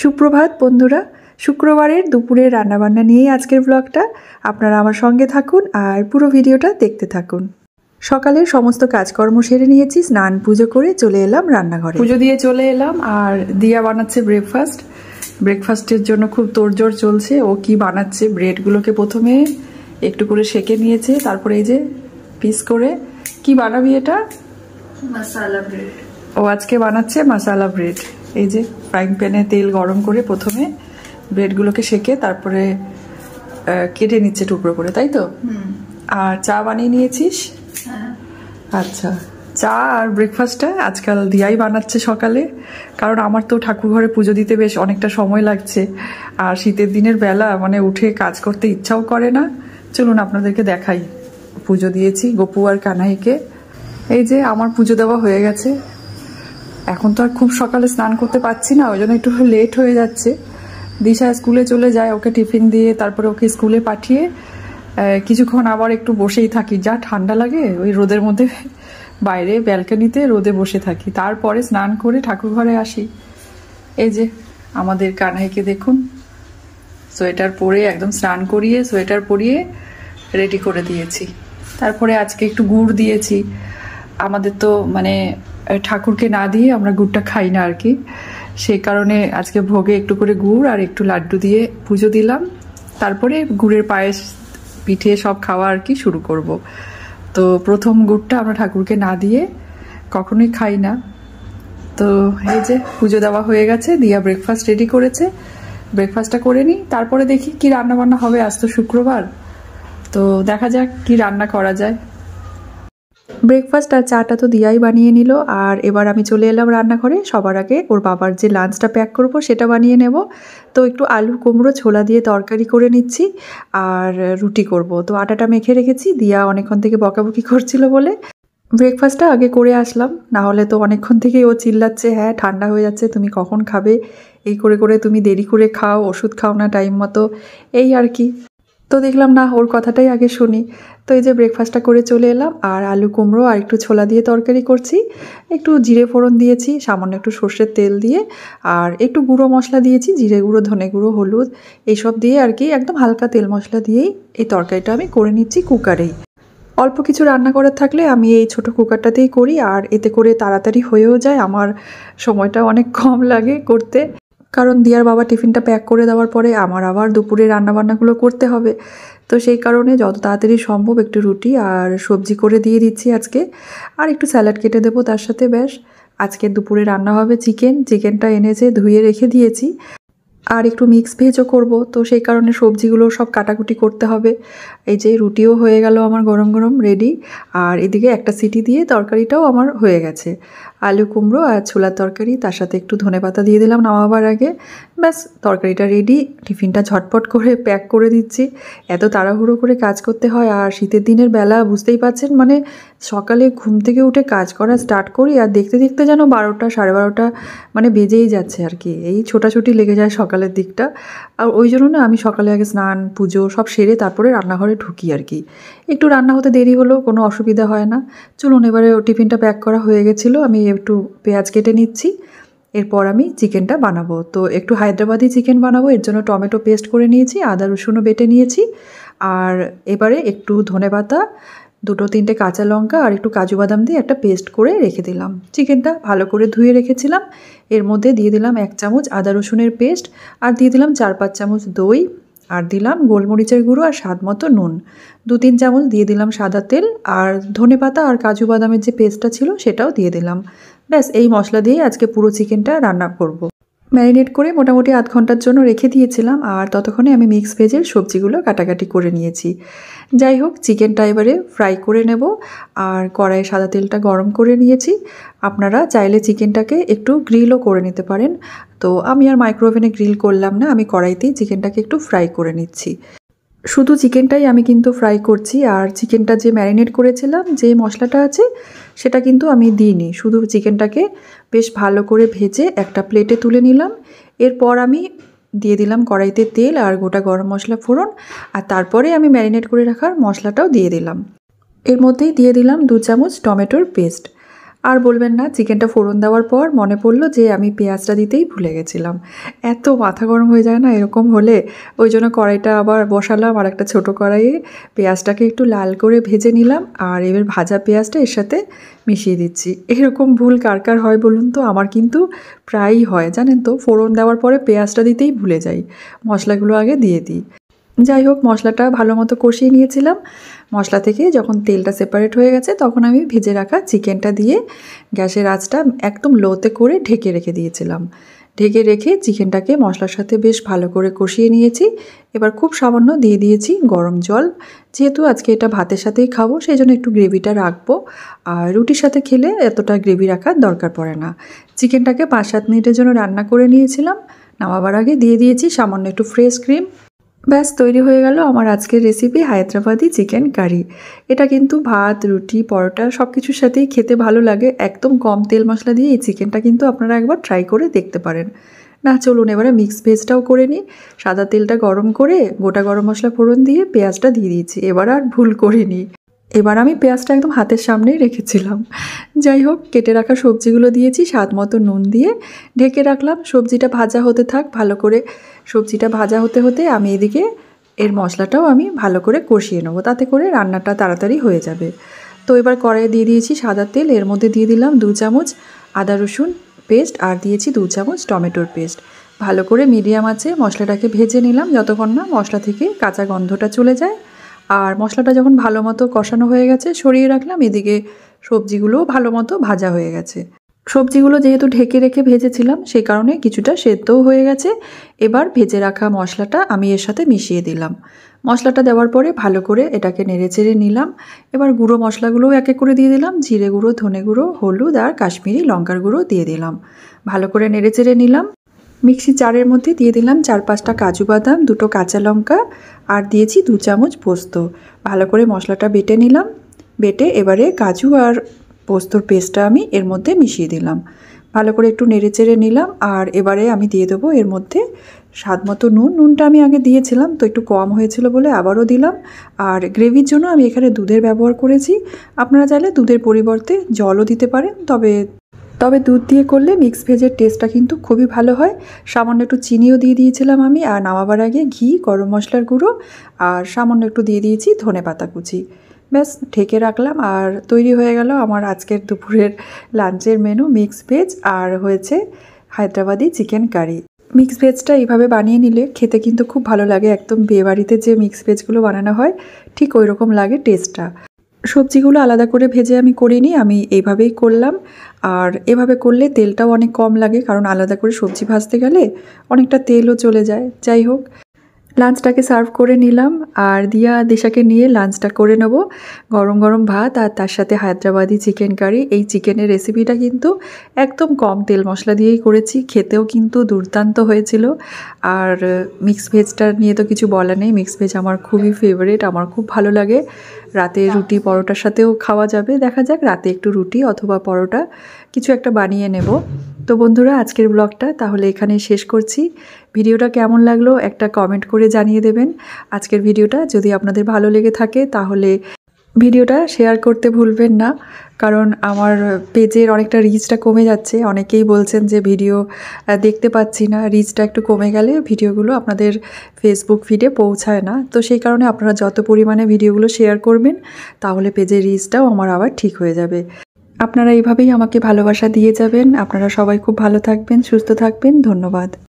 সুপ্রভাত বন্ধুরা শুক্রবারের দুপুরের রান্নাবান্না নিয়েই আজকের ব্লগটা আপনারা আমার সঙ্গে থাকুন আর পুরো ভিডিওটা দেখতে থাকুন সকালে সমস্ত কাজকর্ম সেরে নিয়েছি স্নান পুজো করে চলে এলাম রান্নাঘরে পুজো দিয়ে চলে এলাম আর দিয়া বানাচ্ছে ব্রেকফাস্ট ব্রেকফাস্টের জন্য খুব তোড়জোড় চলছে ও কি বানাচ্ছে ব্রেডগুলোকে প্রথমে একটু করে সেকে নিয়েছে তারপরে এই যে পিস করে কি বানাবি এটা মশালা ব্রেড ও আজকে বানাচ্ছে মশালা ব্রেড এই যে ফ্রাইং প্যানে তেল গরম করে প্রথমে ব্রেডগুলোকে সেকে তারপরে কেটে নিচ্ছে টুকরো করে তাই তো আর চা বানিয়ে নিয়েছিস হ্যাঁ। আচ্ছা চা আর ব্রেকফাস্টটা আজকাল দিয়াই বানাচ্ছে সকালে কারণ আমার তো ঠাকুর ঘরে পুজো দিতে বেশ অনেকটা সময় লাগছে আর শীতের দিনের বেলা মানে উঠে কাজ করতে ইচ্ছাও করে না চলুন আপনাদেরকে দেখাই পুজো দিয়েছি গপু আর কানাইকে এই যে আমার পুজো দেওয়া হয়ে গেছে এখন তো আর খুব সকালে স্নান করতে পারছি না ওই জন্য একটু লেট হয়ে যাচ্ছে দিশা স্কুলে চলে যায় ওকে টিফিন দিয়ে তারপরে ওকে স্কুলে পাঠিয়ে কিছুক্ষণ আবার একটু বসেই থাকি যা ঠান্ডা লাগে ওই রোদের মধ্যে বাইরে ব্যালকানিতে রোদে বসে থাকি তারপরে স্নান করে ঠাকুর ঘরে আসি এই যে আমাদের কানাইকে দেখুন সোয়েটার পরে একদম স্নান করিয়ে সোয়েটার পরিয়ে রেডি করে দিয়েছি তারপরে আজকে একটু গুড় দিয়েছি আমাদের তো মানে ঠাকুরকে না দিয়ে আমরা গুড়টা খাই না আর কি সেই কারণে আজকে ভোগে একটু করে গুড় আর একটু লাড্ডু দিয়ে পুজো দিলাম তারপরে গুড়ের পায়েস পিঠে সব খাওয়া আর কি শুরু করব তো প্রথম গুড়টা আমরা ঠাকুরকে না দিয়ে কখনোই খাই না তো এই যে পুজো দেওয়া হয়ে গেছে দিয়া ব্রেকফাস্ট রেডি করেছে ব্রেকফাস্টটা করে নিই তারপরে দেখি কি রান্না বান্না হবে আজ তো শুক্রবার তো দেখা যাক কি রান্না করা যায় ব্রেকফাস্ট আর চাটা তো দিয়াই বানিয়ে নিল আর এবার আমি চলে এলাম রান্নাঘরে সবার আগে ওর বাবার যে লাঞ্চটা প্যাক করব সেটা বানিয়ে নেব তো একটু আলু কুমড়ো ছোলা দিয়ে তরকারি করে নিচ্ছি আর রুটি করব তো আটাটা মেখে রেখেছি দিয়া অনেকক্ষণ থেকে বকাবকি করছিল বলে ব্রেকফাস্টটা আগে করে আসলাম না হলে তো অনেকক্ষণ থেকেই ও চিল্লাচ্ছে হ্যাঁ ঠান্ডা হয়ে যাচ্ছে তুমি কখন খাবে এই করে করে তুমি দেরি করে খাও ওষুধ খাও না টাইম মতো এই আর কি তো দেখলাম না ওর কথাটাই আগে শুনি তো এই যে ব্রেকফাস্টটা করে চলে এলাম আর আলু কুমড়ো আর একটু ছোলা দিয়ে তরকারি করছি একটু জিরে ফোড়ন দিয়েছি সামান্য একটু সর্ষের তেল দিয়ে আর একটু গুঁড়ো মশলা দিয়েছি জিরে গুঁড়ো ধনে গুঁড়ো হলুদ এইসব দিয়ে আর কি একদম হালকা তেল মশলা দিয়েই এই তরকারিটা আমি করে নিচ্ছি কুকারেই অল্প কিছু রান্না করার থাকলে আমি এই ছোট কুকারটাতেই করি আর এতে করে তাড়াতাড়ি হয়েও যায় আমার সময়টা অনেক কম লাগে করতে কারণ দিয়ার বাবা টিফিনটা প্যাক করে দেওয়ার পরে আমার আবার দুপুরে রান্নাবান্নাগুলো করতে হবে তো সেই কারণে যত তাড়াতাড়ি সম্ভব একটু রুটি আর সবজি করে দিয়ে দিচ্ছি আজকে আর একটু স্যালাড কেটে দেবো তার সাথে ব্যাস আজকে দুপুরে রান্না হবে চিকেন চিকেনটা এনেছে ধুয়ে রেখে দিয়েছি আর একটু মিক্স ভেজও করব তো সেই কারণে সবজিগুলো সব কাটাকুটি করতে হবে এই যে রুটিও হয়ে গেল আমার গরম গরম রেডি আর এদিকে একটা সিটি দিয়ে তরকারিটাও আমার হয়ে গেছে আলু কুমড়ো আর ছোলার তরকারি তার সাথে একটু ধনে পাতা দিয়ে দিলাম নামাবার আগে ব্যাস তরকারিটা রেডি টিফিনটা ঝটপট করে প্যাক করে দিচ্ছি এত তাড়াহুড়ো করে কাজ করতে হয় আর শীতের দিনের বেলা বুঝতেই পাচ্ছেন মানে সকালে ঘুম থেকে উঠে কাজ করা স্টার্ট করি আর দেখতে দেখতে যেন বারোটা সাড়ে বারোটা মানে বেজেই যাচ্ছে আর কি এই ছোটাছুটি লেগে যায় সকাল সকালের দিকটা আর ওই জন্য না আমি সকালে আগে স্নান পুজো সব সেরে তারপরে রান্নাঘরে ঢুকি আর কি একটু রান্না হতে দেরি হলো কোনো অসুবিধা হয় না চলুন এবারে টিফিনটা প্যাক করা হয়ে গেছিলো আমি একটু পেঁয়াজ কেটে নিচ্ছি এরপর আমি চিকেনটা বানাবো তো একটু হায়দ্রাবাদি চিকেন বানাবো এর জন্য টমেটো পেস্ট করে নিয়েছি আদা রসুনও বেটে নিয়েছি আর এবারে একটু ধনে পাতা দুটো তিনটে কাঁচা লঙ্কা আর একটু কাজু বাদাম দিয়ে একটা পেস্ট করে রেখে দিলাম চিকেনটা ভালো করে ধুয়ে রেখেছিলাম এর মধ্যে দিয়ে দিলাম এক চামচ আদা রসুনের পেস্ট আর দিয়ে দিলাম চার পাঁচ চামচ দই আর দিলাম গোলমরিচের গুঁড়ো আর স্বাদ মতো নুন দু তিন চামচ দিয়ে দিলাম সাদা তেল আর ধনে পাতা আর কাজু বাদামের যে পেস্টটা ছিল সেটাও দিয়ে দিলাম ব্যাস এই মশলা দিয়ে আজকে পুরো চিকেনটা রান্না করব। ম্যারিনেট করে মোটামুটি আধ ঘন্টার জন্য রেখে দিয়েছিলাম আর ততক্ষণে আমি মিক্স ভেজের সবজিগুলো কাটাকাটি করে নিয়েছি যাই হোক চিকেনটা এবারে ফ্রাই করে নেব আর কড়াইয়ে সাদা তেলটা গরম করে নিয়েছি আপনারা চাইলে চিকেনটাকে একটু গ্রিলও করে নিতে পারেন তো আমি আর মাইক্রোওভেনে গ্রিল করলাম না আমি কড়াইতেই চিকেনটাকে একটু ফ্রাই করে নিচ্ছি শুধু চিকেনটাই আমি কিন্তু ফ্রাই করছি আর চিকেনটা যে ম্যারিনেট করেছিলাম যে মশলাটা আছে সেটা কিন্তু আমি দিইনি শুধু চিকেনটাকে বেশ ভালো করে ভেজে একটা প্লেটে তুলে নিলাম এরপর আমি দিয়ে দিলাম কড়াইতে তেল আর গোটা গরম মশলা ফোড়ন আর তারপরে আমি ম্যারিনেট করে রাখার মশলাটাও দিয়ে দিলাম এর মধ্যেই দিয়ে দিলাম দু চামচ টমেটোর পেস্ট আর বলবেন না চিকেনটা ফোড়ন দেওয়ার পর মনে পড়লো যে আমি পেঁয়াজটা দিতেই ভুলে গেছিলাম এত মাথা গরম হয়ে যায় না এরকম হলে ওই জন্য কড়াইটা আবার বসালাম আর একটা ছোটো কড়াইয়ে পেঁয়াজটাকে একটু লাল করে ভেজে নিলাম আর এবার ভাজা পেঁয়াজটা এর সাথে মিশিয়ে দিচ্ছি এরকম ভুল কার কার হয় বলুন তো আমার কিন্তু প্রায়ই হয় জানেন তো ফোড়ন দেওয়ার পরে পেঁয়াজটা দিতেই ভুলে যাই মশলাগুলো আগে দিয়ে দিই যাই হোক মশলাটা ভালো মতো কষিয়ে নিয়েছিলাম মশলা থেকে যখন তেলটা সেপারেট হয়ে গেছে তখন আমি ভেজে রাখা চিকেনটা দিয়ে গ্যাসের আঁচটা একদম লোতে করে ঢেকে রেখে দিয়েছিলাম ঢেকে রেখে চিকেনটাকে মশলার সাথে বেশ ভালো করে কষিয়ে নিয়েছি এবার খুব সামান্য দিয়ে দিয়েছি গরম জল যেহেতু আজকে এটা ভাতের সাথেই খাবো সেই জন্য একটু গ্রেভিটা রাখবো আর রুটির সাথে খেলে এতটা গ্রেভি রাখার দরকার পড়ে না চিকেনটাকে পাঁচ সাত মিনিটের জন্য রান্না করে নিয়েছিলাম নামাবার আগে দিয়ে দিয়েছি সামান্য একটু ফ্রেশ ক্রিম ব্যাস তৈরি হয়ে গেল আমার আজকের রেসিপি হায়দ্রাবাদি চিকেন কারি এটা কিন্তু ভাত রুটি পরোটা সব কিছুর সাথেই খেতে ভালো লাগে একদম কম তেল মশলা দিয়ে এই চিকেনটা কিন্তু আপনারা একবার ট্রাই করে দেখতে পারেন না চলুন এবারে মিক্স ভেজটাও করে নিই সাদা তেলটা গরম করে গোটা গরম মশলা ফোড়ন দিয়ে পেঁয়াজটা দিয়ে দিয়েছি এবার আর ভুল করিনি এবার আমি পেঁয়াজটা একদম হাতের সামনেই রেখেছিলাম যাই হোক কেটে রাখা সবজিগুলো দিয়েছি স্বাদ মতো নুন দিয়ে ঢেকে রাখলাম সবজিটা ভাজা হতে থাক ভালো করে সবজিটা ভাজা হতে হতে আমি এদিকে এর মশলাটাও আমি ভালো করে কষিয়ে নেবো তাতে করে রান্নাটা তাড়াতাড়ি হয়ে যাবে তো এবার কড়াইয়ে দিয়ে দিয়েছি সাদা তেল এর মধ্যে দিয়ে দিলাম দু চামচ আদা রসুন পেস্ট আর দিয়েছি দু চামচ টমেটোর পেস্ট ভালো করে মিডিয়াম আছে মশলাটাকে ভেজে নিলাম যতক্ষণ না মশলা থেকে কাঁচা গন্ধটা চলে যায় আর মশলাটা যখন ভালো মতো কষানো হয়ে গেছে সরিয়ে রাখলাম এদিকে সবজিগুলোও ভালো মতো ভাজা হয়ে গেছে সবজিগুলো যেহেতু ঢেকে রেখে ভেজেছিলাম সেই কারণে কিছুটা সেদ্ধও হয়ে গেছে এবার ভেজে রাখা মশলাটা আমি এর সাথে মিশিয়ে দিলাম মশলাটা দেওয়ার পরে ভালো করে এটাকে নেড়েচেড়ে নিলাম এবার গুঁড়ো মশলাগুলোও এক এক করে দিয়ে দিলাম জিরে গুঁড়ো ধনে গুঁড়ো হলুদ আর কাশ্মীরি লঙ্কার গুঁড়ো দিয়ে দিলাম ভালো করে নেড়েচেড়ে নিলাম মিক্সি জারের মধ্যে দিয়ে দিলাম চার পাঁচটা কাজু বাদাম দুটো কাঁচা লঙ্কা আর দিয়েছি দু চামচ পোস্ত ভালো করে মশলাটা বেটে নিলাম বেটে এবারে কাজু আর পোস্তর পেস্টটা আমি এর মধ্যে মিশিয়ে দিলাম ভালো করে একটু চেড়ে নিলাম আর এবারে আমি দিয়ে দেবো এর মধ্যে স্বাদ মতো নুন নুনটা আমি আগে দিয়েছিলাম তো একটু কম হয়েছিল বলে আবারও দিলাম আর গ্রেভির জন্য আমি এখানে দুধের ব্যবহার করেছি আপনারা চাইলে দুধের পরিবর্তে জলও দিতে পারেন তবে তবে দুধ দিয়ে করলে মিক্স ভেজের টেস্টটা কিন্তু খুবই ভালো হয় সামান্য একটু চিনিও দিয়ে দিয়েছিলাম আমি আর নামাবার আগে ঘি গরম মশলার গুঁড়ো আর সামান্য একটু দিয়ে দিয়েছি ধনে পাতা কুচি ব্যাস ঢেকে রাখলাম আর তৈরি হয়ে গেল আমার আজকের দুপুরের লাঞ্চের মেনু মিক্স ভেজ আর হয়েছে হায়দ্রাবাদি চিকেন কারি মিক্স ভেজটা এইভাবে বানিয়ে নিলে খেতে কিন্তু খুব ভালো লাগে একদম বিয়েবাড়িতে যে মিক্স ভেজগুলো বানানো হয় ঠিক ওই রকম লাগে টেস্টটা সবজিগুলো আলাদা করে ভেজে আমি করিনি আমি এইভাবেই করলাম আর এভাবে করলে তেলটাও অনেক কম লাগে কারণ আলাদা করে সবজি ভাজতে গেলে অনেকটা তেলও চলে যায় যাই হোক লাঞ্চটাকে সার্ভ করে নিলাম আর দিয়া দিশাকে নিয়ে লাঞ্চটা করে নেব গরম গরম ভাত আর তার সাথে হায়দ্রাবাদি চিকেন কারি এই চিকেনের রেসিপিটা কিন্তু একদম কম তেল মশলা দিয়েই করেছি খেতেও কিন্তু দুর্দান্ত হয়েছিল আর মিক্স ভেজটা নিয়ে তো কিছু বলা নেই মিক্স ভেজ আমার খুবই ফেভারেট আমার খুব ভালো লাগে রাতে আচ্ছা। রুটি পরোটার সাথেও খাওয়া যাবে দেখা যাক রাতে একটু রুটি অথবা পরোটা কিছু একটা বানিয়ে নেব তো বন্ধুরা আজকের ব্লগটা তাহলে এখানে শেষ করছি ভিডিওটা কেমন লাগলো একটা কমেন্ট করে জানিয়ে দেবেন আজকের ভিডিওটা যদি আপনাদের ভালো লেগে থাকে তাহলে ভিডিওটা শেয়ার করতে ভুলবেন না কারণ আমার পেজের অনেকটা রিচটা কমে যাচ্ছে অনেকেই বলছেন যে ভিডিও দেখতে পাচ্ছি না রিচটা একটু কমে গেলে ভিডিওগুলো আপনাদের ফেসবুক ফিডে পৌঁছায় না তো সেই কারণে আপনারা যত পরিমাণে ভিডিওগুলো শেয়ার করবেন তাহলে পেজের রিচটাও আমার আবার ঠিক হয়ে যাবে আপনারা এইভাবেই আমাকে ভালোবাসা দিয়ে যাবেন আপনারা সবাই খুব ভালো থাকবেন সুস্থ থাকবেন ধন্যবাদ